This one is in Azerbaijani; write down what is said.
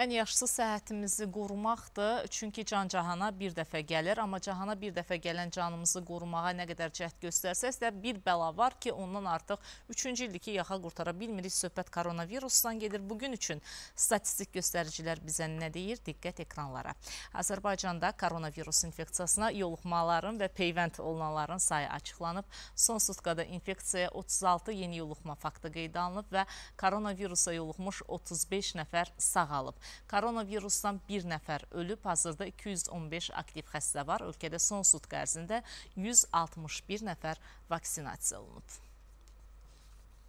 Ən yaxşısı səhətimizi qorumaqdır. Çünki can cahana bir dəfə gəlir, amma cahana bir dəfə gələn canımızı qorumağa nə qədər cəhd göstərsəz də bir bəla var ki, ondan artıq 3-cü ildir ki, yaxa qurtara bilmirik. Söhbət koronavirusdan gedir. Bugün üçün statistik göstəricilər bizə nə deyir? Diqqət ekranlara. Azərbaycanda koronavirus infeksiyasına yoluxmaların və peyvənd olunanların sayı açıqlanıb. Son sutqada infeksiyaya 36 yeni yoluxma faktı qeydə alınıb və koronavirusa yoluxmuş 35 nəfər sağalıb. Koronavirusdan bir nəfər ölüb, hazırda 215 aktiv xəstə var. Ölkədə son sutq ərzində 161 nəfər vaksinasiya olunub.